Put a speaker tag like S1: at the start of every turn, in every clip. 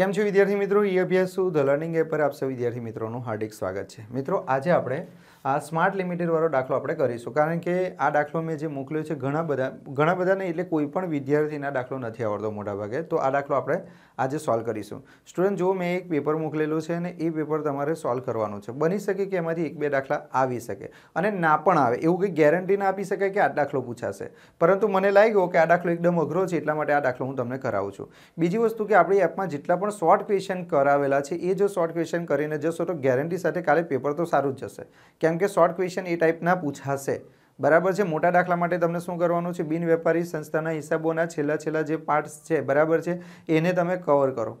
S1: કેમ છો વિદ્યાર્થી મિત્રો ઈ અભ્યાસ શું ધ લર્નિંગ એપ પર આપ સૌ વિદ્યાર્થી મિત્રોનું હાર્દિક સ્વાગત છે મિત્રો આજે આપણે આ સ્માર્ટ લિમિટેડવાળો દાખલો આપણે કરીશું કારણ કે આ દાખલો મેં જે મોકલ્યો છે ઘણા બધા ઘણા બધા નહીં એટલે કોઈ પણ વિદ્યાર્થીના દાખલો નથી આવડતો મોટાભાગે તો આ દાખલો આપણે આજે સોલ્વ કરીશું સ્ટુડન્ટ જો મેં એક પેપર મોકલેલો છે અને એ પેપર તમારે સોલ્વ કરવાનું છે બની શકે કે એમાંથી એક બે દાખલા આવી શકે અને ના પણ આવે એવું કંઈ ગેરંટી ના આપી શકે કે આ દાખલો પૂછાશે પરંતુ મને લાગ્યો કે આ દાખલો એકદમ અઘરો છે એટલા માટે આ દાખલો હું તમને કરાવું છું બીજી વસ્તુ કે આપણી એપમાં જેટલા પણ શોર્ટ ક્વેશ્ચન કરાવેલા છે એ જો શોર્ટ ક્વેશ્ચન કરીને જશો તો ગેરંટી સાથે કાલે પેપર તો સારું જ જશે કેમ જેમ કે શોર્ટ ક્વેશ્ચન એ ટાઈપના પૂછાશે બરાબર છે મોટા દાખલા માટે તમને શું કરવાનું છે બિન વેપારી સંસ્થાના હિસાબોના છેલ્લા છેલ્લા જે પાર્ટ્સ છે બરાબર છે એને તમે કવર કરો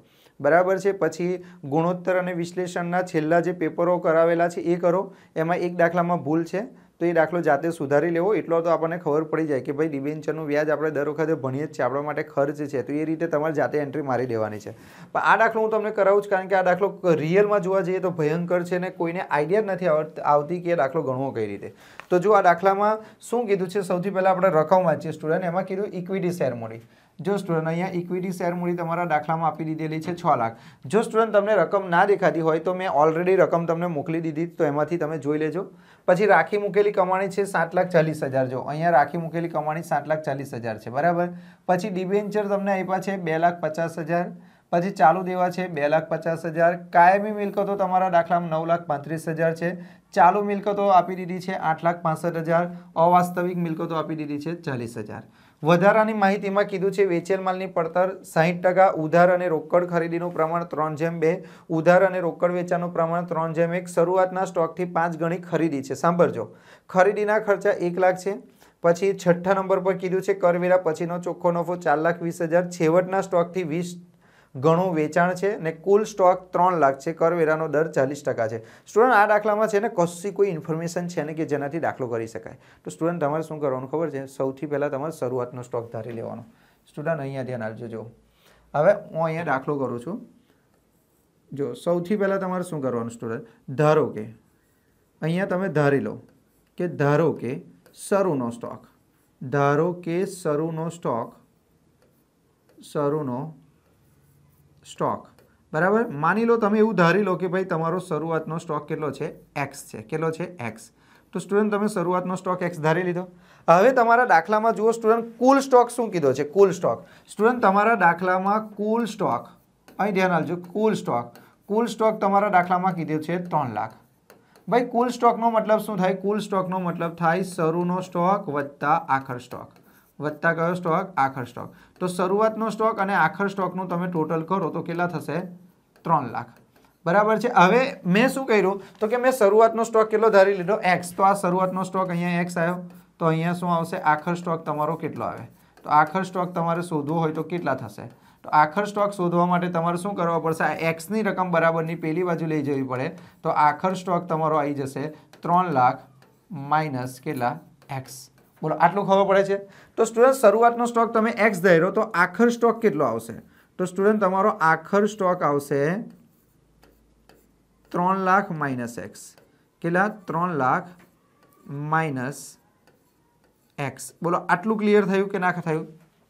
S1: બરાબર છે પછી ગુણોત્તર અને વિશ્લેષણના છેલ્લા જે પેપરો કરાવેલા છે એ કરો એમાં એક દાખલામાં ભૂલ છે તો એ દાખલો જાતે સુધારી લેવો એટલો તો આપણને ખબર પડી જાય કે ભાઈ ડિબેન્ચરનું વ્યાજ આપણે દર વખતે ભણીએ જ છીએ આપણા માટે ખર્ચ છે તો એ રીતે તમારે જાતે એન્ટ્રી મારી દેવાની છે પણ આ દાખલો હું તમને કરાવું છું કારણ કે આ દાખલો રિયલમાં જોવા જઈએ તો ભયંકર છે ને કોઈને આઈડિયા જ નથી આવતી કે એ દાખલો ગણવો કઈ રીતે તો જો આ દાખલામાં શું કીધું છે સૌથી પહેલાં આપણે રકમ વાંચીએ સ્ટુડન્ટ એમાં કીધું ઇક્વિટી શેર મૂડી જો સ્ટુડન્ટ અહીંયા ઇક્વિટી શેર મૂડી તમારા દાખલામાં આપી દીધેલી છે છ લાખ જો સ્ટુડન્ટ તમને રકમ ના દેખાતી હોય તો મેં ઓલરેડી રકમ તમને મોકલી દીધી તો એમાંથી તમે જોઈ લેજો પછી રાખી મૂકેલી કમાણી છે સાત લાખ ચાલીસ હજાર જો અહીંયા રાખી મૂકેલી કમાણી સાત લાખ ચાલીસ હજાર છે બરાબર પછી ડિબેન્ચર તમને આપ્યા છે બે લાખ પચાસ હજાર પછી ચાલુ દેવા છે બે લાખ પચાસ હજાર કાયમી મિલકતો તમારા દાખલામાં નવ લાખ પાંત્રીસ હજાર છે ચાલુ મિલકતો આપી દીધી છે આઠ લાખ પાસઠ હજાર અવાસ્તવિક મિલકતો આપી દીધી છે ચાલીસ હજાર વધારાની માહિતીમાં કીધું છે વેચેલ માલની પડતર સાહીઠ ટકા ઉધાર અને રોકડ ખરીદીનું પ્રમાણ ત્રણ જેમ બે ઉધાર અને રોકડ વેચાણનું પ્રમાણ ત્રણ જેમ એક શરૂઆતના સ્ટોકથી પાંચ ગણી ખરીદી છે સાંભળજો ખરીદીના ખર્ચા એક લાખ છે પછી છઠ્ઠા નંબર પર કીધું છે કરવેરા પછીનો ચોખ્ખો નફો ચાર લાખ વીસ હજાર છેવટના સ્ટોકથી વીસ ઘણું વેચાણ છે ને કુલ સ્ટોક ત્રણ લાખ છે કરવેરાનો દર ચાલીસ ટકા છે સ્ટુડન્ટ આ દાખલામાં છે ને કશી કોઈ ઇન્ફોર્મેશન છે ને કે જેનાથી દાખલો કરી શકાય તો સ્ટુડન્ટ તમારે શું કરવાનું ખબર છે સૌથી પહેલાં તમારે શરૂઆતનો સ્ટોક ધારી લેવાનો સ્ટુડન્ટ અહીંયા ધ્યાન આપજો જો હવે હું અહીંયા દાખલો કરું છું જો સૌથી પહેલાં તમારે શું કરવાનું સ્ટુડન્ટ ધારો કે અહીંયા તમે ધારી લો કે ધારો કે સરુનો સ્ટોક ધારો કે સરુનો સ્ટોક સરુનો સ્ટોક બરાબર માની લો તમે એવું ધારી લો કે ભાઈ તમારો શરૂઆતનો સ્ટોક કેટલો છે એક્સ છે કેટલો છે એક્સ તો સ્ટુડન્ટ તમે શરૂઆતનો સ્ટોક એક્સ ધારી લીધો હવે તમારા દાખલામાં જુઓ સ્ટુડન્ટ કુલ સ્ટોક શું કીધો છે કુલ સ્ટોક સ્ટુડન્ટ તમારા દાખલામાં કુલ સ્ટોક અહીં ધ્યાન આપજો કુલ સ્ટોક કુલ સ્ટોક તમારા દાખલામાં કીધું છે ત્રણ લાખ ભાઈ કુલ સ્ટોકનો મતલબ શું થાય કુલ સ્ટોકનો મતલબ થાય શરૂનો સ્ટોક વત્તા આખર સ્ટોક વત્તા કયો સ્ટોક આખર સ્ટોક તો શરૂઆતનો સ્ટોક અને આખર સ્ટોકનું તમે ટોટલ કરો તો કેટલા થશે ત્રણ લાખ બરાબર છે હવે મેં શું કર્યું તો કે મેં શરૂઆતનો સ્ટોક કેટલો ધારી લીધો એક્સ તો આ શરૂઆતનો સ્ટોક અહીંયા એક્સ આવ્યો તો અહીંયા શું આવશે આખર સ્ટોક તમારો કેટલો આવે તો આખર સ્ટોક તમારે શોધવો હોય તો કેટલા થશે તો આખર સ્ટોક શોધવા માટે તમારે શું કરવા પડશે આ એક્સની રકમ બરાબરની પહેલી બાજુ લઈ જવી પડે તો આખર સ્ટોક તમારો આવી જશે ત્રણ લાખ માઇનસ કેટલા એક્સ બોલો આટલું ખબર પડે છે તો સ્ટુડન્ટ શરૂઆતનો સ્ટોક તમે એક્સ ધર્યો તો આખર સ્ટોક કેટલો આવશે તો સ્ટુડન્ટ તમારો આખર સ્ટોક આવશે ત્રણ લાખ માઇનસ એક્સ કેટલા ત્રણ લાખ માઇનસ એક્સ બોલો આટલું ક્લિયર થયું કે ના થયું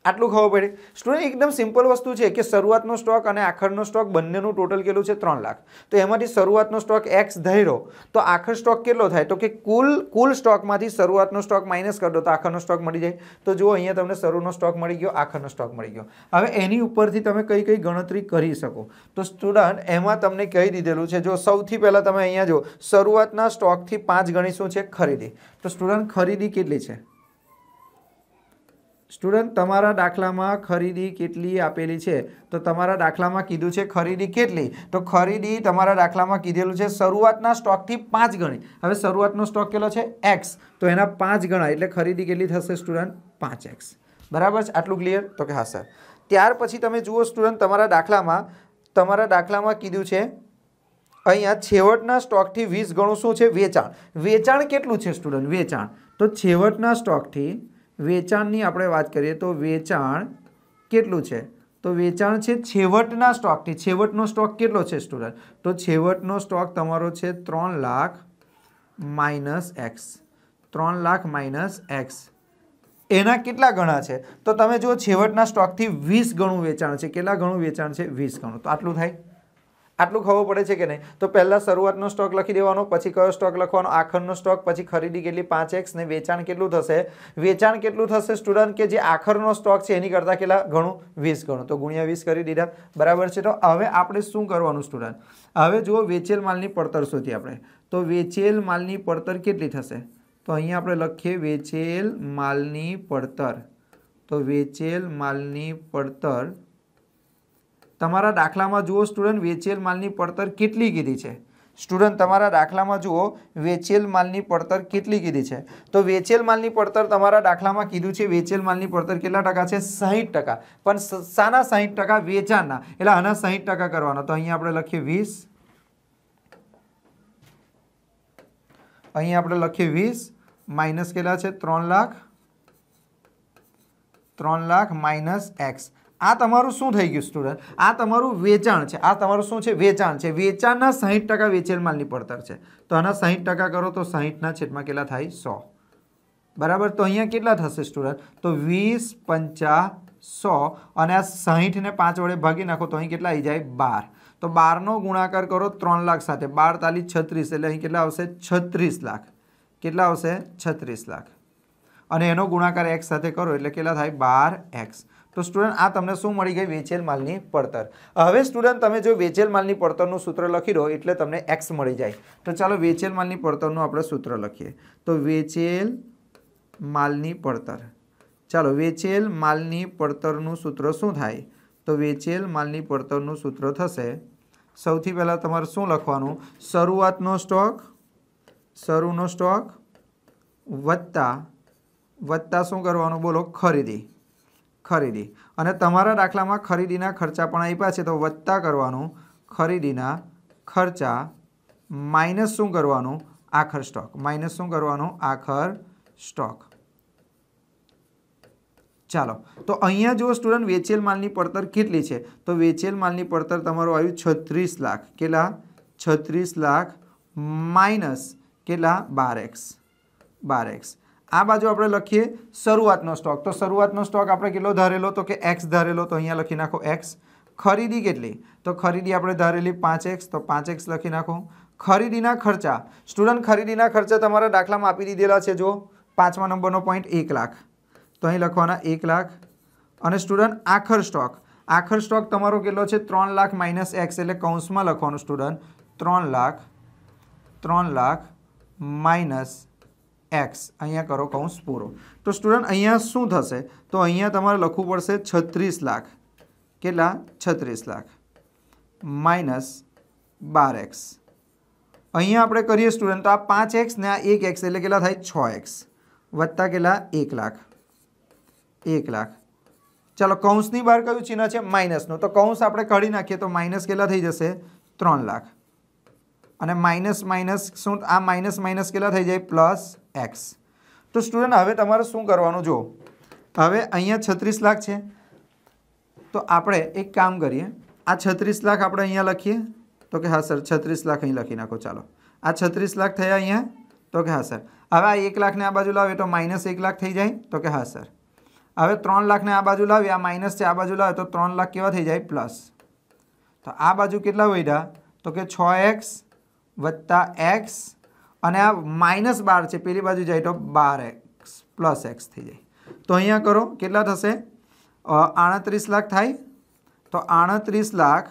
S1: આટલું ખબર પડે સ્ટુડન્ટ એકદમ સિમ્પલ વસ્તુ છે કે શરૂઆતનો સ્ટોક અને આખરનો સ્ટોક બંનેનું ટોટલ કેટલું છે ત્રણ લાખ તો એમાંથી શરૂઆતનો સ્ટોક એક્સ ધૈરો તો આખર સ્ટોક કેટલો થાય તો કે કુલ કુલ સ્ટોકમાંથી શરૂઆતનો સ્ટોક માઇનસ કરી દો તો આખરનો સ્ટોક મળી જાય તો જુઓ અહીંયા તમને શરૂનો સ્ટોક મળી ગયો આખરનો સ્ટોક મળી ગયો હવે એની ઉપરથી તમે કઈ કઈ ગણતરી કરી શકો તો સ્ટુડન્ટ એમાં તમને કહી દીધેલું છે જો સૌથી પહેલાં તમે અહીંયા જો શરૂઆતના સ્ટોકથી પાંચ ગણી શું છે ખરીદી તો સ્ટુડન્ટ ખરીદી કેટલી છે સ્ટુડન્ટ તમારા દાખલામાં ખરીદી કેટલી આપેલી છે તો તમારા દાખલામાં કીધું છે ખરીદી કેટલી તો ખરીદી તમારા દાખલામાં કીધેલું છે શરૂઆતના સ્ટોકથી પાંચ ગણી હવે શરૂઆતનો સ્ટોક કેટલો છે એક્સ તો એના પાંચ ગણા એટલે ખરીદી કેટલી થશે સ્ટુડન્ટ પાંચ એક્સ બરાબર છે આટલું ક્લિયર તો કે હા સર ત્યાર પછી તમે જુઓ સ્ટુડન્ટ તમારા દાખલામાં તમારા દાખલામાં કીધું છે અહીંયા છેવટના સ્ટોકથી વીસ ગણું શું છે વેચાણ વેચાણ કેટલું છે સ્ટુડન્ટ વેચાણ તો છેવટના સ્ટોકથી વેચાણની આપણે વાત કરીએ તો વેચાણ કેટલું છે તો વેચાણ છે છેવટના સ્ટોકથી છેવટનો સ્ટોક કેટલો છે સ્ટુડન્ટ તો છેવટનો સ્ટોક તમારો છે ત્રણ લાખ માઇનસ એક્સ ત્રણ લાખ માઇનસ એક્સ એના કેટલા ગણા છે તો તમે જો છેવટના સ્ટોકથી વીસ ગણું વેચાણ છે કેટલા ગણું વેચાણ છે વીસ ગણું તો આટલું થાય આટલું ખબર પડે છે કે નહીં તો પહેલાં શરૂઆતનો સ્ટોક લખી દેવાનો પછી કયો સ્ટોક લખવાનો આખરનો સ્ટોક પછી ખરીદી કેટલી પાંચ એક્સ ને વેચાણ કેટલું થશે વેચાણ કેટલું થશે સ્ટુડન્ટ કે જે આખરનો સ્ટોક છે એની કરતાં કેટલા ઘણું વીસ ગણું તો ગુણ્યા વીસ કરી દીધા બરાબર છે તો હવે આપણે શું કરવાનું સ્ટુડન્ટ હવે જુઓ વેચેલ માલની પડતર શોધી આપણે તો વેચેલ માલની પડતર કેટલી થશે તો અહીંયા આપણે લખીએ વેચેલ માલની પડતર તો વેચેલ માલની પડતર તમારા દાખલામાં જુઓ સ્ટુડન્ટ વેચેલ માલની પડતર કેટલી કીધી છે સ્ટુડન્ટ તમારા દાખલામાં જુઓ વેચેલ માલની પડતર કેટલી કીધી છે તો વેચેલ માલની પડતર તમારા દાખલામાં કીધું છે વેચેલ માલની પડતર કેટલા ટકા છે સાહીઠ ટકા પણ સાના સાહીઠ ટકા વેચાણના એટલે આના સાહીઠ ટકા કરવાના તો અહીંયા આપણે લખીએ વીસ અહીંયા આપણે લખીએ વીસ માઇનસ કેટલા છે ત્રણ લાખ ત્રણ લાખ માઇનસ એક્સ આ તમારું શું થઈ ગયું સ્ટુડન્ટ આ તમારું વેચાણ છે આ તમારું શું છે વેચાણ છે વેચાણના સાહીઠ ટકા વેચેલ માલની પડતર છે તો આના સાહીઠ ટકા કરો તો સાહીઠના છેદમાં કેટલા થાય સો બરાબર તો અહીંયા કેટલા થશે સ્ટુડન્ટ તો વીસ પંચા સો અને આ સાહીઠને પાંચ વડે ભાગી નાખો તો અહીં કેટલા આવી જાય બાર તો બારનો ગુણાકાર કરો ત્રણ લાખ સાથે બાર તાલી છત્રીસ એટલે અહીં કેટલા આવશે છત્રીસ લાખ કેટલા આવશે છત્રીસ લાખ અને એનો ગુણાકાર એક્સ સાથે કરો એટલે કેટલા થાય બાર એક્સ તો સ્ટુડન્ટ આ તમને શું મળી ગઈ વેચેલ માલની પડતર હવે સ્ટુડન્ટ તમે જો વેચેલ માલની પડતરનું સૂત્ર લખી દો એટલે તમને એક્સ મળી જાય તો ચાલો વેચેલ માલની પડતરનું આપણે સૂત્ર લખીએ તો વેચેલ માલની પડતર ચાલો વેચેલ માલની પડતરનું સૂત્ર શું થાય તો વેચેલ માલની પડતરનું સૂત્ર થશે સૌથી પહેલાં તમારે શું લખવાનું શરૂઆતનો સ્ટોક શરૂનો સ્ટોક વત્તા વત્તા શું કરવાનું બોલો ખરીદી ખરીદી અને તમારા દાખલામાં ખરીદીના ખર્ચા પણ આપ્યા છે તો વત્તા કરવાનું ખરીદીના ખર્ચા માઇનસ શું કરવાનું આખર સ્ટોક માઇનસ શું કરવાનું આખર સ્ટોક ચાલો તો અહીંયા જો સ્ટુડન્ટ વેચેલ માલની પડતર કેટલી છે તો વેચેલ માલની પડતર તમારું આવ્યું છત્રીસ લાખ કેટલા છત્રીસ લાખ માઇનસ કેટલા બાર એક્સ બાર એક્સ આ બાજુ આપણે લખીએ શરૂઆતનો સ્ટોક તો શરૂઆતનો સ્ટોક આપણે કેટલો ધારેલો તો કે એક્સ ધારેલો તો અહીંયા લખી નાખો એક્સ ખરીદી કેટલી તો ખરીદી આપણે ધારેલી પાંચ એક્સ તો પાંચ એક્સ લખી નાખો ખરીદીના ખર્ચા સ્ટુડન્ટ ખરીદીના ખર્ચા તમારા દાખલામાં આપી દીધેલા છે જો પાંચમા નંબરનો પોઈન્ટ એક લાખ તો અહીં લખવાના એક લાખ અને સ્ટુડન્ટ આખર સ્ટોક આખર સ્ટોક તમારો કેટલો છે ત્રણ લાખ માઇનસ એક્સ એટલે કૌંસમાં લખવાનું સ્ટુડન્ટ ત્રણ લાખ ત્રણ લાખ માઇનસ x અહીંયા કરો કૌંસ પૂરો તો સ્ટુડન્ટ અહીંયા શું થશે તો અહીંયા તમારે લખવું પડશે 36 લાખ કેટલા 36 લાખ માઈનસ 12x અહીંયા આપણે કરીએ સ્ટુડન્ટ તો આ 5x ને આ 1x એટલે કેટલા થાય 6x વત્તા કેટલા 1 લાખ 1 લાખ ચલો કૌંસ ની બહાર કયું ચિહ્ન છે માઈનસ નું તો કૌંસ આપણે કરી નાખીએ તો માઈનસ કેટલા થઈ જશે 3 લાખ અને માઇનસ માઇનસ શું આ માઇનસ માઇનસ કેટલા થઈ જાય પ્લસ એક્સ તો સ્ટુડન્ટ હવે તમારે શું કરવાનું જુઓ હવે અહીંયા છત્રીસ લાખ છે તો આપણે એક કામ કરીએ આ છત્રીસ લાખ આપણે અહીંયા લખીએ તો કે હા સર છત્રીસ લાખ અહીં લખી નાખો ચાલો આ છત્રીસ લાખ થયા અહીંયા તો કે હા સર હવે આ એક લાખને આ બાજુ લાવીએ તો માઇનસ એક લાખ થઈ જાય તો કે હા સર હવે ત્રણ લાખને આ બાજુ લાવીએ આ માઇનસ છે આ બાજુ લાવે તો ત્રણ લાખ કેવા થઈ જાય પ્લસ તો આ બાજુ કેટલા વધ્યા તો કે છ એક્સ +x અને આ -12 છે પેલી બાજુ જાય તો 12x + x થઈ જાય તો અહીંયા કરો કેટલા થશે 38 લાખ થાય તો 38 લાખ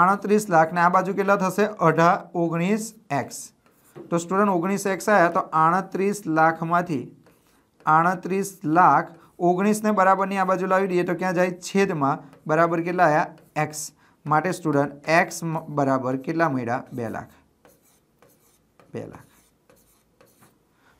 S1: 38 લાખ ને આ બાજુ કેટલા થશે 18 19x તો સ્ટુડન્ટ 19x આયા તો 38 લાખ માંથી 38 લાખ 19 ને બરાબર ની આ બાજુ લઈ દીધી તો શું જાય છેદમાં બરાબર કેટલા આયા x માટે સ્ટુડન્ટ એક્સ બરાબર કેટલા મળ્યા બે લાખ બે લાખ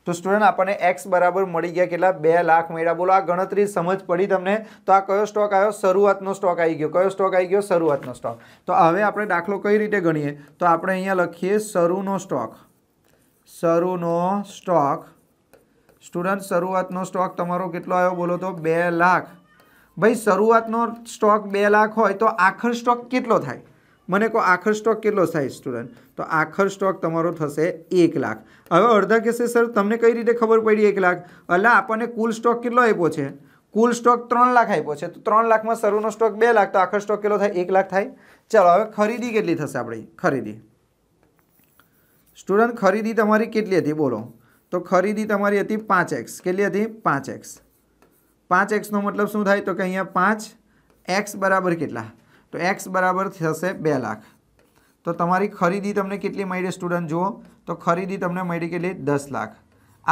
S1: તો સ્ટુડન્ટ આપણને એક્સ બરાબર મળી ગયા કેટલા બે લાખ મળ્યા બોલો આ ગણતરી સમજ પડી તમને તો આ કયો સ્ટોક આવ્યો શરૂઆતનો સ્ટોક આવી ગયો કયો સ્ટોક આવી ગયો શરૂઆતનો સ્ટોક તો હવે આપણે દાખલો કઈ રીતે ગણીએ તો આપણે અહીંયા લખીએ શરૂનો સ્ટોક શરૂનો સ્ટોક સ્ટુડન્ટ શરૂઆતનો સ્ટોક તમારો કેટલો આવ્યો બોલો તો બે લાખ ભાઈ શરૂઆતનો સ્ટોક બે લાખ હોય તો આખર સ્ટોક કેટલો થાય મને કહો આખર સ્ટોક કેટલો થાય સ્ટુડન્ટ તો આખર સ્ટોક તમારો થશે એક લાખ હવે અડધા કહેશે સર તમને કઈ રીતે ખબર પડી એક લાખ એટલે આપણને કુલ સ્ટોક કેટલો આપ્યો છે કુલ સ્ટોક ત્રણ લાખ આપ્યો છે તો ત્રણ લાખમાં શરૂનો સ્ટોક બે લાખ તો આખર સ્ટોક કેટલો થાય એક લાખ થાય ચાલો હવે ખરીદી કેટલી થશે આપણી ખરીદી સ્ટુડન્ટ ખરીદી તમારી કેટલી હતી બોલો તો ખરીદી તમારી હતી પાંચ એક્સ કેટલી હતી પાંચ એક્સ પાંચ એક્સનો મતલબ શું થાય તો કે અહીંયા પાંચ એક્સ બરાબર કેટલા તો એક્સ બરાબર થશે બે લાખ તો તમારી ખરીદી તમને કેટલી મળી સ્ટુડન્ટ જુઓ તો ખરીદી તમને મળી કેટલી દસ લાખ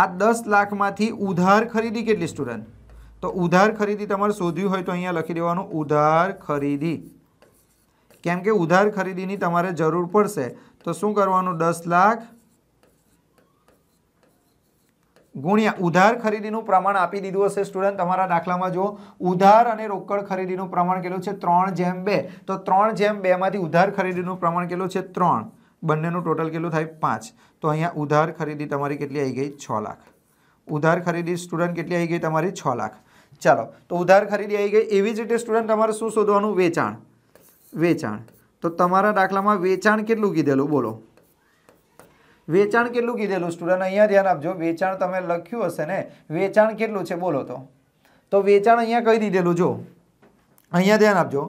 S1: આ દસ લાખમાંથી ઉધાર ખરીદી કેટલી સ્ટુડન્ટ તો ઉધાર ખરીદી તમારે શોધવી હોય તો અહીંયા લખી દેવાનું ઉધાર ખરીદી કેમ કે ઉધાર ખરીદીની તમારે જરૂર પડશે તો શું કરવાનું દસ લાખ ગુણ્યા ઉધાર ખરીદીનું પ્રમાણ આપી દીધું હશે સ્ટુડન્ટ તમારા દાખલામાં જો ઉધાર અને રોકડ ખરીદીનું પ્રમાણ કેટલું છે ત્રણ જેમ બે તો ત્રણ જેમ બેમાંથી ઉધાર ખરીદીનું પ્રમાણ કેટલું છે ત્રણ બંનેનું ટોટલ કેટલું થાય પાંચ તો અહીંયા ઉધાર ખરીદી તમારી કેટલી આવી ગઈ છ લાખ ઉધાર ખરીદી સ્ટુડન્ટ કેટલી આવી ગઈ તમારી છ લાખ ચાલો તો ઉધાર ખરીદી આવી ગઈ એવી જ રીતે સ્ટુડન્ટ તમારે શું શોધવાનું વેચાણ વેચાણ તો તમારા દાખલામાં વેચાણ કેટલું કીધેલું બોલો વેચાણ કેટલું કીધેલું સ્ટુડન્ટ અહીંયા ધ્યાન આપજો વેચાણ તમે લખ્યું હશે ને વેચાણ કેટલું છે બોલો તો તો વેચાણ અહીંયા કહી દીધેલું જો અહીંયા ધ્યાન આપજો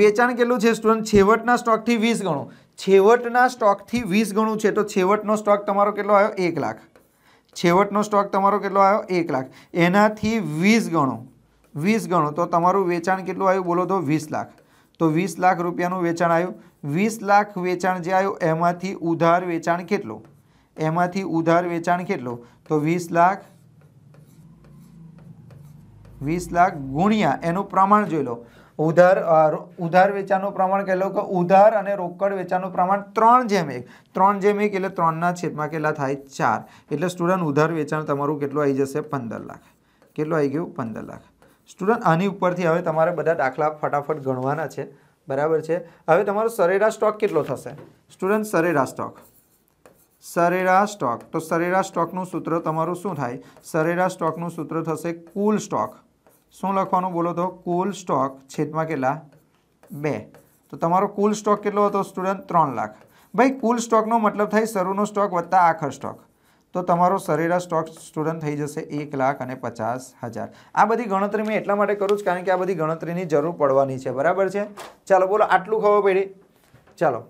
S1: વેચાણ કેટલું છે સ્ટુડન્ટ છેવટના સ્ટોકથી વીસ ગણું છેવટના સ્ટોકથી વીસ ગણું છે તો છેવટનો સ્ટોક તમારો કેટલો આવ્યો એક લાખ છેવટનો સ્ટોક તમારો કેટલો આવ્યો એક લાખ એનાથી વીસ ગણો વીસ ગણો તો તમારું વેચાણ કેટલું આવ્યું બોલો તો વીસ લાખ તો વીસ લાખ રૂપિયાનું વેચાણ આવ્યું વીસ લાખ વેચાણ જે આવ્યું એમાંથી ઉધાર વેચાણ કેટલું એમાંથી ઉધાર વેચાણ કેટલો તો વીસ લાખ વીસ લાખ ગુણ્યા એનું પ્રમાણ જોઈ લો ઉધાર ઉધાર વેચાણનું પ્રમાણ કહેલો કે ઉધાર અને રોકડ વેચાણનું પ્રમાણ ત્રણ જેમ એક ત્રણ જેમ એક એટલે ત્રણના છેદમાં કેટલા થાય ચાર એટલે સ્ટુડન્ટ ઉધાર વેચાણ તમારું કેટલું આવી જશે પંદર લાખ કેટલું આવી ગયું પંદર લાખ સ્ટુડન્ટ આની ઉપરથી હવે તમારે બધા દાખલા ફટાફટ ગણવાના છે બરાબર છે હવે તમારો સરેરાશ સ્ટોક કેટલો થશે સ્ટુડન્ટ સરેરાશ સ્ટોક સરેરાશ સ્ટોક તો સરેરાશ સ્ટોકનું સૂત્ર તમારું શું થાય સરેરાશ સ્ટોકનું સૂત્ર થશે કુલ સ્ટોક શું લખવાનું બોલો તો કુલ સ્ટોક છેદમાં કેટલા બે તો તમારો કુલ સ્ટોક કેટલો હતો સ્ટુડન્ટ ત્રણ લાખ ભાઈ કુલ સ્ટોકનો મતલબ થાય શરૂનો સ્ટોક વત્તા આખર સ્ટોક તો તમારો સરેરાશ સ્ટોક સ્ટુડન્ટ થઈ જશે એક લાખ અને પચાસ હજાર આ બધી ગણતરી મેં એટલા માટે કરું છું કારણ કે આ બધી ગણતરીની જરૂર પડવાની છે બરાબર છે ચાલો બોલો આટલું ખબર પડી ચાલો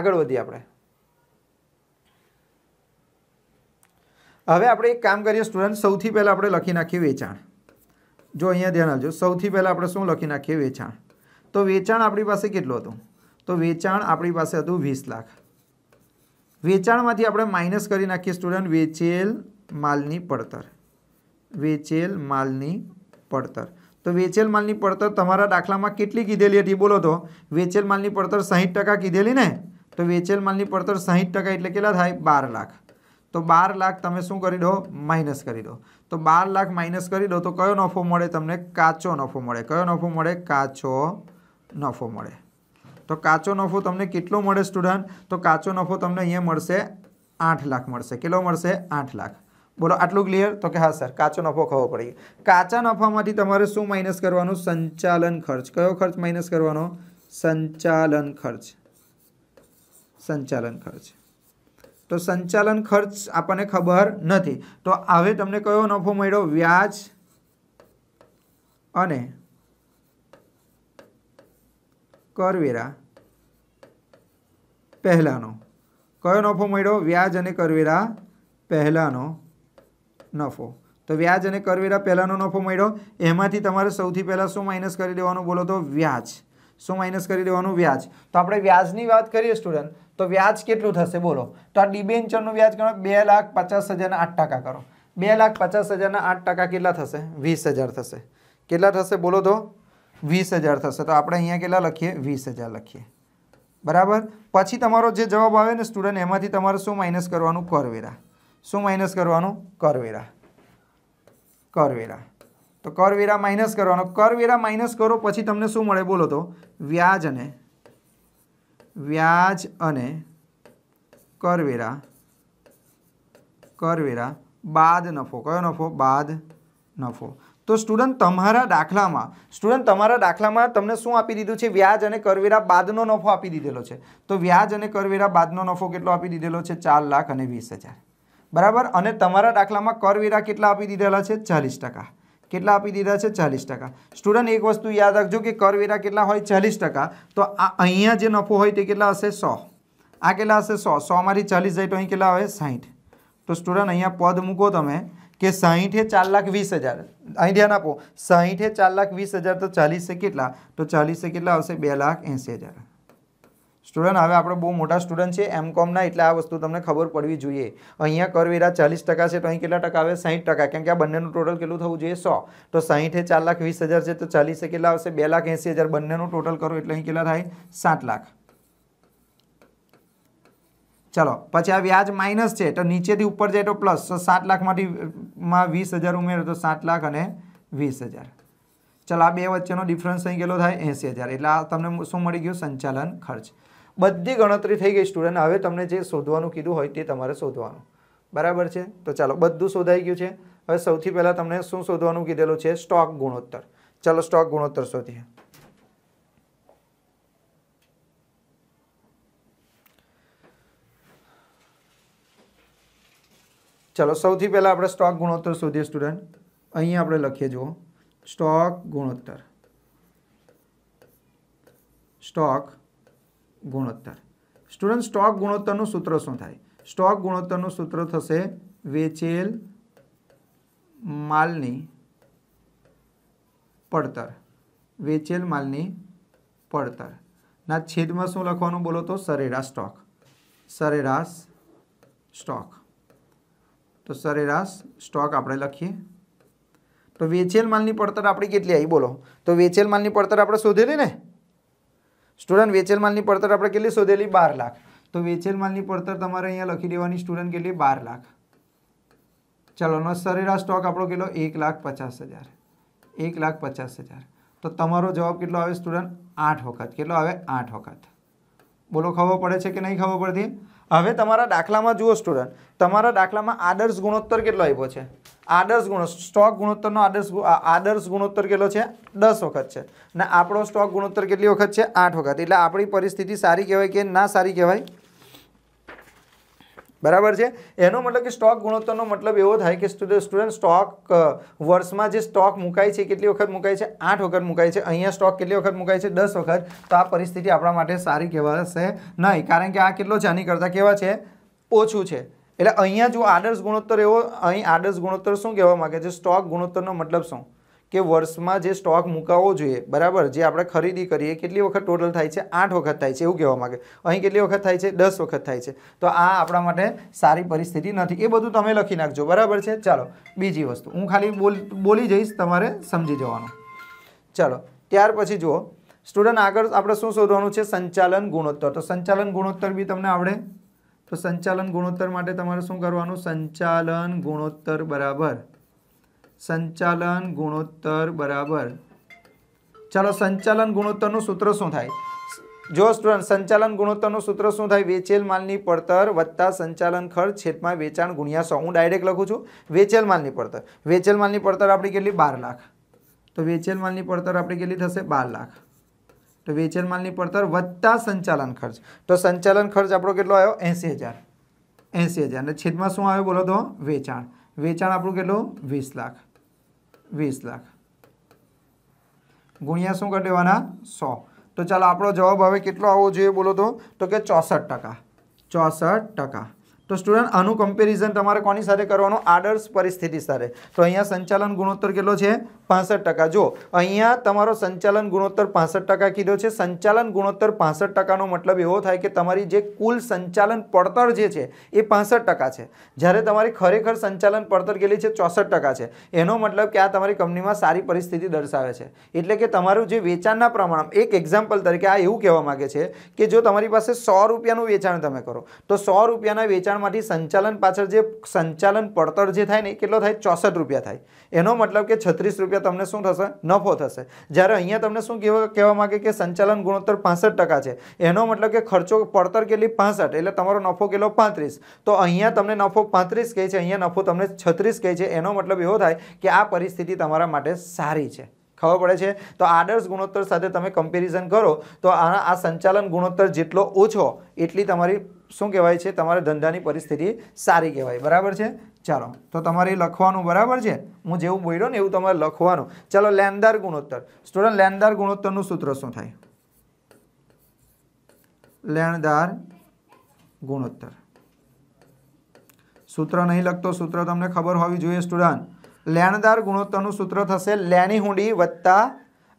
S1: આગળ વધીએ આપણે હવે આપણે એક કામ કરીએ સ્ટુડન્ટ સૌથી પહેલાં આપણે લખી નાખીએ વેચાણ જો અહીંયા ધ્યાન આપજો સૌથી પહેલાં આપણે શું લખી નાખીએ વેચાણ તો વેચાણ આપણી પાસે કેટલું હતું તો વેચાણ આપણી પાસે હતું વીસ લાખ વેચાણમાંથી આપણે માઇનસ કરી નાખીએ સ્ટુડન્ટ વેચેલ માલની પડતર વેચેલ માલની પડતર તો વેચેલ માલની પડતર તમારા દાખલામાં કેટલી કીધેલી હતી બોલો તો વેચેલ માલની પડતર સાહીઠ કીધેલી ને તો વેચેલ માલની પડતર સાહીઠ એટલે કેટલા થાય બાર લાખ તો બાર લાખ તમે શું કરી દો માઇનસ કરી દો તો બાર લાખ માઇનસ કરી દો તો કયો નફો મળે તમને કાચો નફો મળે કયો નફો મળે કાચો નફો મળે તો કાચો નફો તમને કેટલો મળે સ્ટુડન્ટ તો કાચો નફો તમને અહીંયા મળશે આઠ લાખ મળશે કેટલો મળશે આઠ લાખ બોલો આટલું ક્લિયર તો કે હા સર કાચો નફો ખબર પડી કાચા નફામાંથી તમારે શું માઇનસ કરવાનું સંચાલન ખર્ચ કયો ખર્ચ માઇનસ કરવાનો સંચાલન ખર્ચ સંચાલન ખર્ચ તો સંચાલન ખર્ચ આપણને ખબર નથી તો હવે તમને કયો નફો મળ્યો વ્યાજ અને કરવેરા પહેલાંનો કયો નફો મળ્યો વ્યાજ અને કરવેરા પહેલાંનો નફો તો વ્યાજ અને કરવેરા પહેલાંનો નફો મળ્યો એમાંથી તમારે સૌથી પહેલાં શું માઇનસ કરી દેવાનું બોલો તો વ્યાજ શું માઇનસ કરી દેવાનું વ્યાજ તો આપણે વ્યાજની વાત કરીએ સ્ટુડન્ટ તો વ્યાજ કેટલું થશે બોલો તો આ ડિબેન્ચરનું વ્યાજ કરો બે લાખ પચાસ હજારના આઠ ટકા કરો બે લાખ પચાસ હજારના આઠ ટકા કેટલા થશે વીસ હજાર થશે કેટલા થશે બોલો તો વીસ હજાર થશે તો આપણે અહીંયા કેટલા લખીએ વીસ હજાર લખીએ બરાબર પછી તમારો જે જવાબ આવે ને સ્ટુડન્ટ એમાંથી તમારે શું માઇનસ કરવાનું કરવેરા શું માઇનસ કરવાનું કરવેરા કરવેરા તો કરવેરા માઇનસ કરવાનો કરવેરા માઇનસ કરો પછી તમને શું મળે બોલો તો વ્યાજ અને વ્યાજ અને કરવેરા કરવેરા બાદ નફો કયો નફો બાદ નફો તો સ્ટુડન્ટ તમારા દાખલામાં સ્ટુડન્ટ તમારા દાખલામાં તમને શું આપી દીધું છે વ્યાજ અને કરવેરા બાદનો નફો આપી દીધેલો છે તો વ્યાજ અને કરવેરા બાદનો નફો કેટલો આપી દીધેલો છે ચાર લાખ અને વીસ હજાર બરાબર અને તમારા દાખલામાં કરવેરા કેટલા આપી દીધેલા છે ચાલીસ ટકા કેટલા આપી દીધા છે ચાલીસ ટકા સ્ટુડન્ટ એક વસ્તુ યાદ રાખજો કે કરવેરા કેટલા હોય ચાલીસ ટકા તો આ અહીંયા જે નફો હોય તે કેટલા હશે સો આ કેટલા હશે સો સોમાંથી ચાલીસ જાય તો અહીં કેટલા આવે સાહીઠ તો સ્ટુડન્ટ અહીંયા પદ મૂકો તમે કે સાહીઠે ચાર લાખ વીસ હજાર અહીં ધ્યાન આપો સાહીઠે ચાર લાખ વીસ હજાર તો ચાલીસે કેટલા તો ચાલીસે કેટલા આવશે બે લાખ એંસી હજાર સ્ટુડન્ટ હવે આપણે બહુ મોટા સ્ટુડન્ટ છે એમ કોમના એટલે આ વસ્તુ તમને ખબર પડવી જોઈએ અહીંયા કરવેરા ચાલીસ ટકા છે તો અહીં કેટલા ટકા આવે સાહીઠ ટકા કેમ કે આ બંનેનું ટોટલ કેટલું થવું જોઈએ સો તો એ ચાર લાખ વીસ હજાર છે તો ચાલીસે કેટલા આવશે બે લાખ એંસી હજાર બંનેનું ટોટલ કરો એટલે અહીં કેટલા થાય સાત લાખ ચલો પછી આ વ્યાજ માઇનસ છે તો નીચેથી ઉપર જાય તો પ્લસ તો સાત લાખમાંથી માં વીસ હજાર ઉમેરો તો સાત લાખ અને વીસ હજાર ચલો આ બે વચ્ચેનો ડિફરન્સ અહીં કેટલો થાય એંસી હજાર એટલે આ તમને શું મળી ગયું સંચાલન ખર્ચ બધી ગણતરી થઈ ગઈ સ્ટુડન્ટ હવે તમને જે શોધવાનું કીધું હોય તે તમારે શોધવાનું બરાબર છે તો ચાલો બધું શોધાઈ ગયું છે હવે સૌથી પહેલાં તમને શું શોધવાનું કીધેલું છે સ્ટોક ગુણોત્તર ચાલો સ્ટોક ગુણોત્તર શોધીએ ચાલો સૌથી પહેલાં આપણે સ્ટોક ગુણોત્તર શોધીએ સ્ટુડન્ટ અહીં આપણે લખીએ જુઓ સ્ટોક ગુણોત્તર સ્ટોક ગુણોત્તર સ્ટુડન્ટ સ્ટોક ગુણોત્તરનું સૂત્ર શું થાય સ્ટોક ગુણોત્તરનું સૂત્ર થશે વેચેલ માલની પડતર વેચેલ માલની પડતર ના છેદમાં શું લખવાનું બોલો તો સરેરાશ સ્ટોક સરેરાશ સ્ટોક તો સરેરાશ સ્ટોક આપણે લખીએ તો વેચેલ માલની પડતર આપણી કેટલી આવી બોલો તો વેચેલ માલની પડતર આપણે શોધેલી ને સ્ટુડન્ટ વેચેલ માલની પડતર આપણે કેટલી શોધેલી બાર લાખ તો વેચેલ માલની પડતર તમારે અહીંયા લખી દેવાની સ્ટુડન્ટ કેટલી બાર લાખ ચાલો નો સરેરાશ સ્ટોક આપણો કેટલો એક લાખ પચાસ હજાર એક લાખ પચાસ હજાર તો તમારો જવાબ કેટલો આવે સ્ટુડન્ટ આઠ વખત કેટલો આવે આઠ વખત બોલો ખબર પડે છે કે નહીં ખબર પડતી હવે તમારા દાખલામાં જુઓ સ્ટુડન્ટ તમારા દાખલામાં આદર્શ ગુણોત્તર કેટલો આવ્યો છે આદર્શ ગુણો સ્ટોક ગુણોત્તરનો આદર્શ આદર્શ ગુણોત્તર કેટલો છે દસ વખત છે ને આપણો સ્ટોક ગુણોત્તર કેટલી વખત છે આઠ વખત એટલે આપણી પરિસ્થિતિ સારી કહેવાય કે ના સારી કહેવાય બરાબર છે એનો મતલબ કે સ્ટોક ગુણોત્તરનો મતલબ એવો થાય કે સ્ટુડન્ટ સ્ટોક વર્ષમાં જે સ્ટોક મુકાય છે કેટલી વખત મુકાય છે આઠ વખત મુકાય છે અહીંયા સ્ટોક કેટલી વખત મુકાય છે દસ વખત તો આ પરિસ્થિતિ આપણા માટે સારી કહેવાશે નહીં કારણ કે આ કેટલો છે આની કરતાં કેવા છે ઓછું છે એટલે અહીંયા જો આદર્શ ગુણોત્તર એવો અહીં આદર્શ ગુણોત્તર શું કહેવા માગે છે સ્ટોક ગુણોત્તરનો મતલબ શું કે વર્ષમાં જે સ્ટોક મુકાવવો જોઈએ બરાબર જે આપણે ખરીદી કરીએ કેટલી વખત ટોટલ થાય છે આઠ વખત થાય છે એવું કહેવા માગે અહીં કેટલી વખત થાય છે દસ વખત થાય છે તો આ આપણા માટે સારી પરિસ્થિતિ નથી એ બધું તમે લખી નાખજો બરાબર છે ચાલો બીજી વસ્તુ હું ખાલી બોલી જઈશ તમારે સમજી જવાનું ચાલો ત્યાર પછી જુઓ સ્ટુડન્ટ આગળ આપણે શું શોધવાનું છે સંચાલન ગુણોત્તર તો સંચાલન ગુણોત્તર બી તમને આવડે તો સંચાલન ગુણોત્તર માટે તમારે શું કરવાનું સંચાલન ગુણોત્તર બરાબર સંચાલન ગુણોત્તર બરાબર ચાલો સંચાલન ગુણોત્તરનું સૂત્ર શું થાય જો સ્ટુડન્ટ સંચાલન ગુણોત્તરનું સૂત્ર શું થાય વેચેલ માલની પડતર વત્તા સંચાલન ખર્ચ છેદમાં વેચાણ ગુણ્યા સો હું ડાયરેક્ટ લખું છું વેચેલ માલની પડતર વેચેલ માલની પડતર આપણી કેટલી બાર લાખ તો વેચેલ માલની પડતર આપણી કેટલી થશે બાર લાખ તો વેચેલ માલની પડતર વત્તા સંચાલન ખર્ચ તો સંચાલન ખર્ચ આપણો કેટલો આવ્યો એંસી હજાર એંસી હજાર અને છેદમાં શું આવ્યો બોલો તો વેચાણ વેચાણ આપણું કેટલું વીસ લાખ વીસ લાખ ગુણ્યા શું કરી દેવાના સો તો ચાલો આપણો જવાબ હવે કેટલો આવવો જોઈએ બોલો તો તો કે ચોસઠ ટકા ચોસઠ ટકા તો સ્ટુડન્ટ આનું કમ્પેરિઝન તમારે કોની સાથે કરવાનું આદર્શ પરિસ્થિતિ સાથે તો અહીંયા સંચાલન ગુણોત્તર કેટલો છે પાસઠ ટકા જો અહીંયા તમારો સંચાલન ગુણોત્તર પાસઠ ટકા કીધો છે સંચાલન ગુણોત્તર પાસઠ ટકાનો મતલબ એવો થાય કે તમારી જે કુલ સંચાલન પડતર જે છે એ પાસઠ ટકા છે જ્યારે તમારી ખરેખર સંચાલન પડતર ગયેલી છે ચોસઠ ટકા છે એનો મતલબ કે આ તમારી કંપનીમાં સારી પરિસ્થિતિ દર્શાવે છે એટલે કે તમારું જે વેચાણના પ્રમાણ એક એક્ઝામ્પલ તરીકે આ એવું કહેવા માગે છે કે જો તમારી પાસે સો રૂપિયાનું વેચાણ તમે કરો તો સો રૂપિયાના વેચાણમાંથી સંચાલન પાછળ જે સંચાલન પડતર જે થાય ને કેટલો થાય ચોસઠ રૂપિયા થાય એનો મતલબ કે છત્રીસ રૂપિયા કે તમને શું થશે નફો થશે જ્યારે અહીંયા તમને શું કહેવા માગે કે સંચાલન ગુણોત્તર પાસઠ છે એનો મતલબ કે ખર્ચો પડતર કેટલી પાસઠ એટલે તમારો નફો કેટલો પાંત્રીસ તો અહીંયા તમને નફો પાંત્રીસ કહે છે અહીંયા નફો તમને છત્રીસ કહે છે એનો મતલબ એવો થાય કે આ પરિસ્થિતિ તમારા માટે સારી છે ખબર પડે છે તો આદર્શ ગુણોત્તર સાથે તમે કમ્પેરિઝન કરો તો આના આ સંચાલન ગુણોત્તર જેટલો ઓછો એટલી તમારી શું કહેવાય છે તમારા ધંધાની પરિસ્થિતિ સારી કહેવાય બરાબર છે ચાલો તો તમારે લખવાનું બરાબર છે હું જેવું બોલ્યો ને એવું તમારે લખવાનું ચાલો લેનદાર ગુણોત્તર સ્ટુડન્ટ લેનદાર ગુણોત્તરનું સૂત્ર શું થાય લેણદાર ગુણોત્તર સૂત્ર નહીં લખતો સૂત્ર તમને ખબર હોવી જોઈએ સ્ટુડન્ટ લેણદાર ગુણોત્તરનું સૂત્ર થશે લેણી હુંડી વત્તા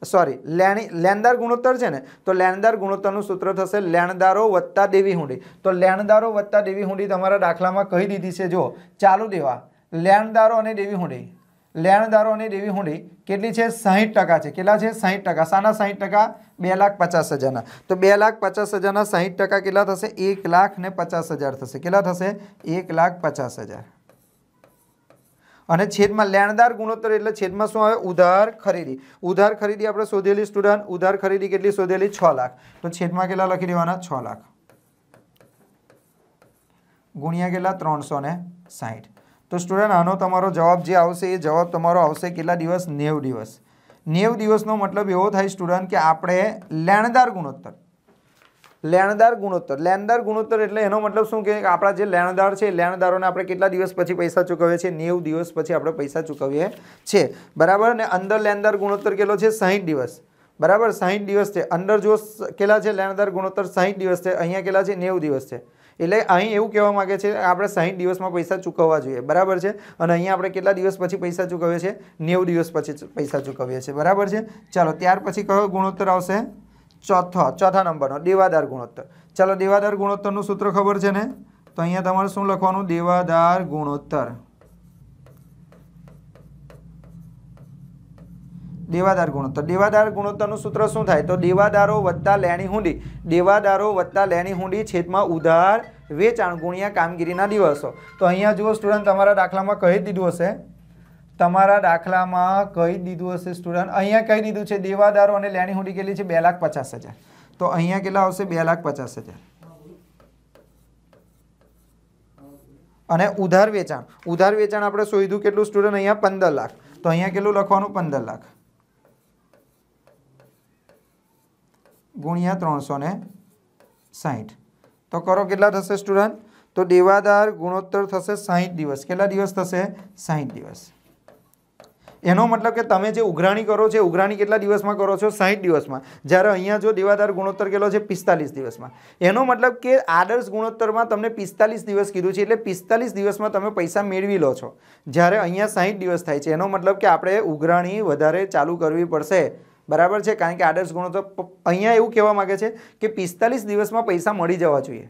S1: સોરી લેણી લેણદાર ગુણોત્તર છે ને તો લેણદાર ગુણોત્તરનું સૂત્ર થશે લેણદારો વત્તા દેવી હુંડી તો લેણદારો વત્તા દેવી હુંડી તમારા દાખલામાં કહી દીધી છે જો ચાલુ દેવા લેણદારો અને દેવી હુંડી લેણદારો અને દેવી હુંડી કેટલી છે સાહીઠ ટકા છે કેટલા છે સાહીઠ ટકા સાના સાહીઠ ટકા બે લાખ પચાસ હજારના તો બે લાખ પચાસ હજારના સાહીઠ ટકા કેટલા થશે એક લાખ ને પચાસ હજાર થશે કેટલા થશે એક લાખ પચાસ હજાર અને છેદમાં લેણદાર ગુણોત્તર એટલે છેદમાં શું આવે ઉધાર ખરીદી ઉધાર ખરીદી આપણે શોધેલી સ્ટુડન્ટ ઉધાર ખરીદી કેટલી શોધેલી છ લાખ તો છેદમાં કેટલા લખી દેવાના છ લાખ ગુણ્યા કેટલા ત્રણસો ને સાહીઠ તો સ્ટુડન્ટ આનો તમારો જવાબ જે આવશે એ જવાબ તમારો આવશે કેટલા દિવસ નેવ દિવસ નેવ દિવસનો મતલબ એવો થાય સ્ટુડન્ટ કે આપણે લેણદાર ગુણોત્તર લેણદાર ગુણોત્તર લેણદાર ગુણોત્તર એટલે એનો મતલબ શું કે આપણા જે લેણદાર છે લેણદારોને આપણે કેટલા દિવસ પછી પૈસા ચૂકવીએ છીએ નેવું દિવસ પછી આપણે પૈસા ચૂકવીએ છીએ બરાબર અને અંદર લેણદાર ગુણોત્તર કેટલો છે સાહીઠ દિવસ બરાબર સાહીઠ દિવસ છે અંદર જો કેટલા છે લેણદાર ગુણોત્તર સાહીઠ દિવસ છે અહીંયા કેટલા છે નેવું દિવસ છે એટલે અહીં એવું કહેવા માગે છે આપણે સાહીઠ દિવસમાં પૈસા ચૂકવવા જોઈએ બરાબર છે અને અહીંયા આપણે કેટલા દિવસ પછી પૈસા ચૂકવીએ છીએ નેવું દિવસ પછી પૈસા ચૂકવીએ છીએ બરાબર છે ચાલો ત્યાર પછી કયો ગુણોત્તર આવશે ચોથો ચોથા નંબરનો દેવાદાર ગુણોત્તર ચાલો દેવાદાર ગુણોત્તરનું સૂત્ર ખબર છે ને તો અહીંયા તમારે શું લખવાનું દેવાદાર ગુણોત્તર દેવાદાર ગુણોત્તર દેવાદાર ગુણોત્તરનું સૂત્ર શું થાય તો દેવાદારો વધતા લેણી હુંડી દેવાદારો વધતા લેણી હુંડી છેદમાં ઉધાર વેચાણ ગુણ્યા કામગીરીના દિવસો તો અહીંયા જુઓ સ્ટુડન્ટ તમારા દાખલામાં કહી દીધું હશે તમારા દાખલામાં કહી દીધું હશે સ્ટુડન્ટ અહીંયા કહી દીધું છે દેવાદારો અને લેણી હુંડી કેટલી છે બે લાખ પચાસ હજાર તો અહીંયા કેટલા આવશે બે લાખ પચાસ હજાર અને ઉધાર વેચાણ ઉધાર વેચાણ આપણે શોધ્યું કેટલું સ્ટુડન્ટ અહીંયા પંદર લાખ તો અહીંયા કેટલું લખવાનું પંદર લાખ ગુણ્યા ત્રણસો ને સાહીઠ તો કરો કેટલા થશે સ્ટુડન્ટ તો દેવાદાર ગુણોત્તર થશે સાહીઠ દિવસ કેટલા દિવસ થશે સાહીઠ દિવસ એનો મતલબ કે તમે જે ઉઘરાણી કરો છો ઉઘરાણી કેટલા દિવસમાં કરો છો સાહીઠ દિવસમાં જ્યારે અહીંયા જો દેવાદાર ગુણોત્તર કેટલો છે પિસ્તાલીસ દિવસમાં એનો મતલબ કે આદર્શ ગુણોત્તરમાં તમને પિસ્તાલીસ દિવસ કીધું છે એટલે પિસ્તાલીસ દિવસમાં તમે પૈસા મેળવી લો છો જ્યારે અહીંયા સાહીઠ દિવસ થાય છે એનો મતલબ કે આપણે ઉઘરાણી વધારે ચાલુ કરવી પડશે બરાબર છે કારણ કે આદર્શ ગુણોત્તર અહીંયા એવું કહેવા માગે છે કે પિસ્તાલીસ દિવસમાં પૈસા મળી જવા જોઈએ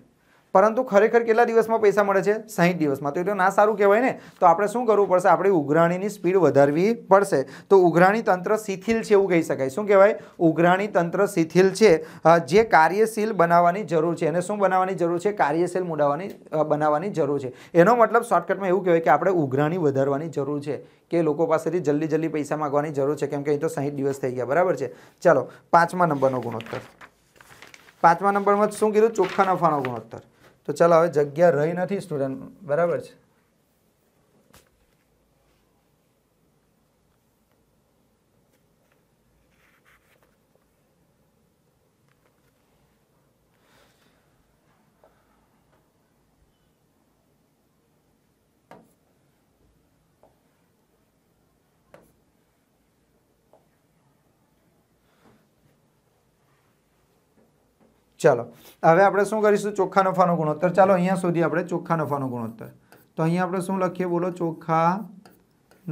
S1: પરંતુ ખરેખર કેટલા દિવસમાં પૈસા મળે છે સાહીઠ દિવસમાં તો એ તો ના સારું કહેવાય ને તો આપણે શું કરવું પડશે આપણી ઉઘરાણીની સ્પીડ વધારવી પડશે તો ઉઘરાણી તંત્ર શિથિલ છે એવું કહી શકાય શું કહેવાય ઉઘરાણી તંત્ર શિથિલ છે જે કાર્યશીલ બનાવવાની જરૂર છે એને શું બનાવવાની જરૂર છે કાર્યશીલ મૂડાવવાની બનાવવાની જરૂર છે એનો મતલબ શોર્ટકટમાં એવું કહેવાય કે આપણે ઉઘરાણી વધારવાની જરૂર છે કે લોકો પાસેથી જલ્દી જલ્દી પૈસા માગવાની જરૂર છે કેમ કે અહીં તો સાહીઠ દિવસ થઈ ગયા બરાબર છે ચાલો પાંચમા નંબરનો ગુણોત્તર પાંચમા નંબરમાં શું કીધું ચોખ્ખા નફાનો ગુણોત્તર તો ચાલો હવે જગ્યા રહી નથી સ્ટુડન્ટ બરાબર છે ચાલો હવે આપણે શું કરીશું ચોખ્ખા નફાનો ગુણોત્તર ચાલો અહીંયા સુધી આપણે ચોખ્ખા નફાનો ગુણોત્તર તો અહીંયા આપણે શું લખીએ બોલો ચોખ્ખા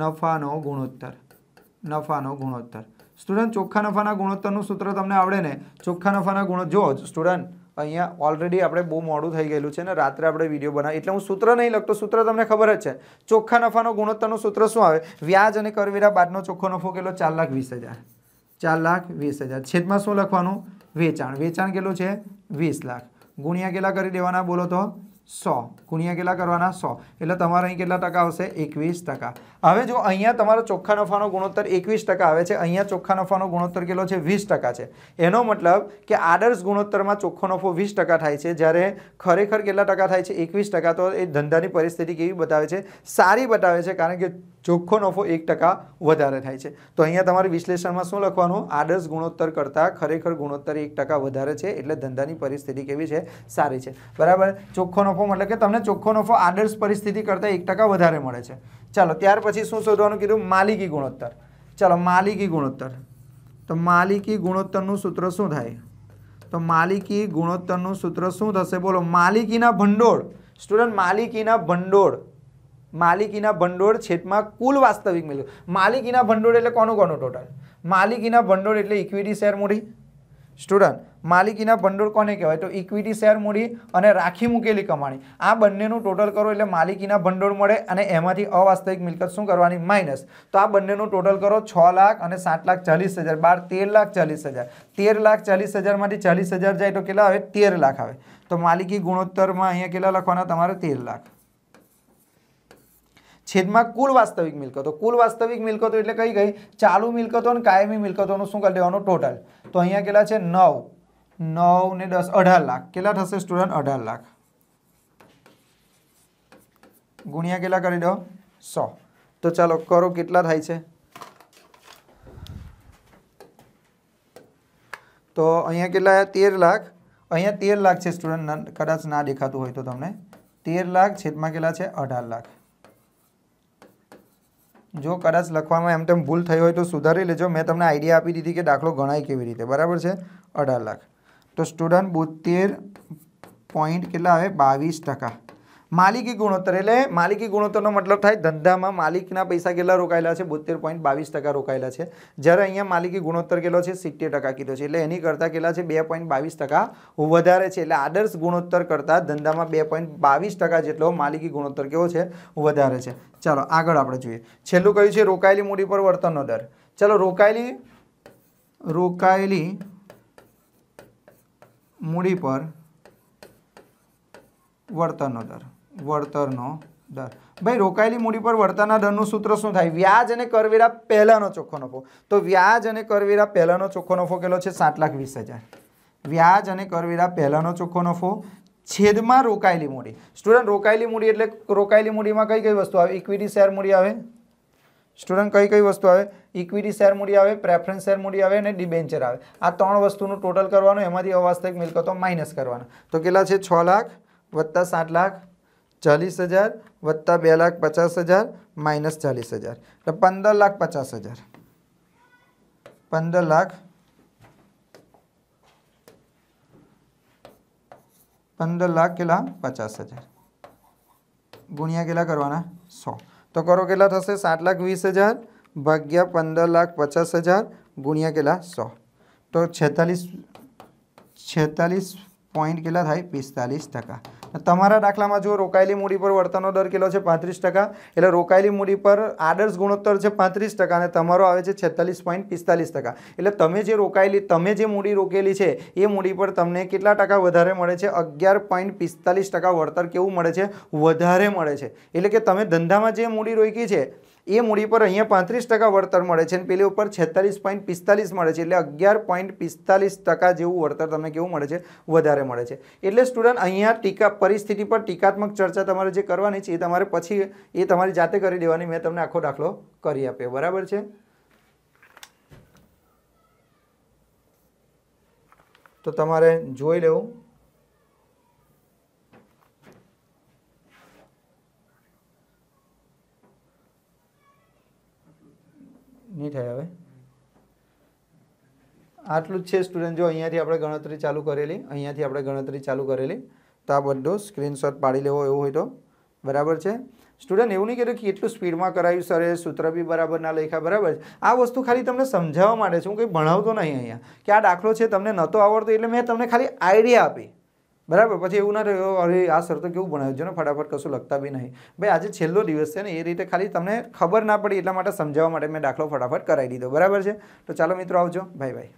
S1: નફાનો ગુણોત્તર નફાનો ગુણોત્તર સ્ટુડન્ટ ચોખ્ખા નફાના ગુણોત્તરનું સૂત્ર તમને આવડે ને ચોખ્ખા નફાના ગુણો જો સ્ટુડન્ટ અહીંયા ઓલરેડી આપણે બહુ મોડું થઈ ગયેલું છે ને રાત્રે આપણે વિડીયો બનાવી એટલે હું સૂત્ર નહીં લખતો સૂત્ર તમને ખબર જ છે ચોખ્ખા નફાનો ગુણોત્તરનું સૂત્ર શું આવે વ્યાજ અને કરવેરા બાદનો ચોખ્ખો નફો કેટલો ચાર લાખ વીસ હજાર ચાર લાખ વીસ હજાર છેદમાં શું લખવાનું વેચાણ વેચાણ કેટલું છે વીસ લાખ ગુણ્યા કેટલા કરી દેવાના બોલો તો સો ગુણ્યા કેટલા કરવાના સો એટલે તમારે અહીં કેટલા ટકા આવશે એકવીસ ટકા હવે જો અહીંયા તમારો ચોખ્ખા નફાનો ગુણોત્તર એકવીસ ટકા આવે છે અહીંયા ચોખ્ખા નફાનો ગુણોત્તર કેટલો છે વીસ ટકા છે એનો મતલબ કે આદર્શ ગુણોત્તરમાં ચોખ્ખો નફો વીસ ટકા થાય છે જ્યારે ખરેખર કેટલા ટકા થાય છે એકવીસ ટકા તો એ ધંધાની પરિસ્થિતિ કેવી બતાવે છે સારી બતાવે છે કારણ કે ચોખ્ખો નફો એક ટકા વધારે થાય છે તો અહીંયા તમારે વિશ્લેષણમાં શું લખવાનું આદર્શ ગુણોત્તર કરતાં ખરેખર ગુણોત્તર એક ટકા વધારે છે એટલે ધંધાની પરિસ્થિતિ કેવી છે સારી છે બરાબર ચોખ્ખો નફો મતલબ કે તમને ચોખ્ખો નફો આદર્શ પરિસ્થિતિ કરતાં એક ટકા વધારે મળે છે ચાલો ત્યાર પછી શું શોધવાનું કીધું માલિકી ગુણોત્તર ચાલો માલિકી ગુણોત્તર તો માલિકી ગુણોત્તરનું સૂત્ર શું થાય તો માલિકી ગુણોત્તરનું સૂત્ર શું થશે બોલો માલિકીના ભંડોળ સ્ટુડન્ટ માલિકીના ભંડોળ માલિકીના ભંડોળ છેદમાં કુલ વાસ્તવિક મિલકત માલિકીના ભંડોળ એટલે કોનું કોનું ટોટલ માલિકીના ભંડોળ એટલે ઇક્વિટી શેર મૂડી સ્ટુડન્ટ માલિકીના ભંડોળ કોને કહેવાય તો ઇક્વિટી શેર મૂડી અને રાખી મૂકેલી કમાણી આ બંનેનું ટોટલ કરો એટલે માલિકીના ભંડોળ મળે અને એમાંથી અવાસ્તવિક મિલકત શું કરવાની માઇનસ તો આ બંનેનું ટોટલ કરો છ લાખ અને સાત લાખ ચાલીસ હજાર બાર તેર લાખ ચાલીસ હજાર તેર લાખ ચાલીસ હજારમાંથી ચાલીસ હજાર જાય તો કેટલા આવે તેર લાખ આવે તો માલિકી ગુણોત્તરમાં અહીંયા કેટલા લખવાના તમારે તેર લાખ છેદમાં કુલ વાસ્તવિક મિલકતો કુલ વાસ્તવિક મિલકતો એટલે કઈ કઈ ચાલુ મિલકતો અને કાયમી મિલકતોનું શું કરી દેવાનું ટોટલ તો અહીંયા કેટલા છે નવ નવ ને દસ અઢાર લાખ કેટલા થશે સ્ટુડન્ટ અઢાર લાખ ગુણ્યા કેટલા કરી દો સો તો ચાલો કરો કેટલા થાય છે તો અહીંયા કેટલા તેર લાખ અહીંયા તેર લાખ છે સ્ટુડન્ટ કદાચ ના દેખાતું હોય તો તમને તેર લાખ છેદમાં કેટલા છે અઢાર લાખ જો કદાચ લખવામાં એમ તેમ ભૂલ થઈ હોય તો સુધારી લેજો મેં તમને આઈડિયા આપી દીધી કે દાખલો ગણાય કેવી રીતે બરાબર છે અઢાર લાખ તો સ્ટુડન્ટ બોતેર પોઈન્ટ કેટલા આવે બાવીસ ટકા માલિકી ગુણોત્તર એટલે માલિકી ગુણોત્તરનો મતલબ થાય ધંધામાં માલિકના પૈસા કેટલા રોકાયેલા છે બોતેર પોઈન્ટ બાવીસ ટકા રોકાયેલા છે જ્યારે અહીંયા માલિકી ગુણોત્તર કેટલો છે સિત્તેર ટકા કીધો છે એટલે એની કરતાં કેટલા છે બે પોઈન્ટ બાવીસ ટકા વધારે છે એટલે આદર્શ ગુણોત્તર કરતાં ધંધામાં બે પોઈન્ટ બાવીસ ટકા જેટલો માલિકી ગુણોત્તર કેવો છે વધારે છે ચાલો આગળ આપણે જોઈએ છેલ્લું કહ્યું છે રોકાયેલી મૂડી પર વર્તનનો દર ચાલો રોકાયેલી રોકાયેલી મૂડી પર વળતરનો દર વળતરનો દર ભાઈ રોકાયેલી મૂડી પર વળતરના દરનું સૂત્ર શું થાય વ્યાજ અને કરવેરા પહેલાંનો ચોખ્ખો નફો તો વ્યાજ અને કરવેરા પહેલાંનો ચોખ્ખો નફો કેટલો છે સાત લાખ વીસ હજાર વ્યાજ અને કરવેરા પહેલાંનો ચોખ્ખો નફો છેદમાં રોકાયેલી મૂડી સ્ટુડન્ટ રોકાયેલી મૂડી એટલે રોકાયેલી મૂડીમાં કઈ કઈ વસ્તુ આવે ઇક્વિટી શેર મૂડી આવે स्टूडेंट कई कई वस्तु आए इक्विटी शेर मूड़ी आए प्रेफरेंस शेर मूड़ी आए और डिबेंचर आए आ तर वस्तु टोटल करने एम अवास्तविक मिलकतों माइनस करवा तो के छ लाख वत्ता सात लाख चालीस हज़ार वत्ता बे लाख पचास हज़ार माइनस चालीस हज़ार तो पंदर लाख पचास हज़ार पंदर लाख पंदर लाख के पचास हज़ार गुणिया के सौ તો કરો કેટલા થશે સાત લાખ વીસ હજાર ભાગ્યા પંદર લાખ પચાસ હજાર ગુણ્યા કેટલા સો તો છેતાલીસ છેતાલીસ પોઈન્ટ કેટલા થાય પિસ્તાલીસ ટકા તમારા દાખલામાં જો રોકાયેલી મૂડી પર વળતરનો દર કેટલો છે પાંત્રીસ ટકા એટલે રોકાયેલી મૂડી પર આદર્શ ગુણોત્તર છે પાંત્રીસ ટકા અને તમારો આવે છે છેતાલીસ પોઈન્ટ પિસ્તાલીસ ટકા એટલે તમે જે રોકાયેલી તમે જે મૂડી રોકેલી છે એ મૂડી પર તમને કેટલા ટકા વધારે મળે છે અગિયાર પોઈન્ટ પિસ્તાલીસ ટકા વળતર કેવું મળે છે વધારે મળે છે એટલે કે તમે ધંધામાં જે મૂડી રોકી છે એ મૂડી પર અહીંયા પાંત્રીસ ટકા વળતર મળે છે અને પેલી ઉપર છેતાલીસ પોઈન્ટ પિસ્તાલીસ મળે છે એટલે અગિયાર પોઈન્ટ પિસ્તાલીસ ટકા જેવું વળતર તમને કેવું મળે છે વધારે મળે છે એટલે સ્ટુડન્ટ અહીંયા ટીકા પરિસ્થિતિ પર ટીકાત્મક ચર્ચા તમારે જે કરવાની છે એ તમારે પછી એ તમારી જાતે કરી દેવાની મેં તમને આખો દાખલો કરી આપ્યો બરાબર છે તો તમારે જોઈ લેવું નહીં થાય હવે આટલું જ છે સ્ટુડન્ટ જો અહીંયાથી આપણે ગણતરી ચાલુ કરેલી અહીંયાથી આપણે ગણતરી ચાલુ કરેલી તો આ બધો સ્ક્રીનશોટ પાડી લેવો એવું હોય તો બરાબર છે સ્ટુડન્ટ એવું નહીં કહેતો કે એટલું સ્પીડમાં કરાયું સર સૂત્ર બી બરાબર ના લખ્યા બરાબર છે આ વસ્તુ ખાલી તમને સમજાવવા માટે છે હું કંઈ ભણાવતો નહીં અહીંયા કે આ દાખલો છે તમને નહોતો આવડતો એટલે મેં તમને ખાલી આઈડિયા આપી બરાબર પછી એવું ના રહ્યું અરે આ સર તો કેવું ભણાવ્યું છે ને ફટાફટ કશું લખતા બી નહીં ભાઈ આજે છેલ્લો દિવસ છે ને એ રીતે ખાલી તમને ખબર ના પડી એટલા માટે સમજાવવા માટે મેં દાખલો ફટાફટ કરાવી દીધો બરાબર છે તો ચાલો મિત્રો આવજો ભાઈ ભાઈ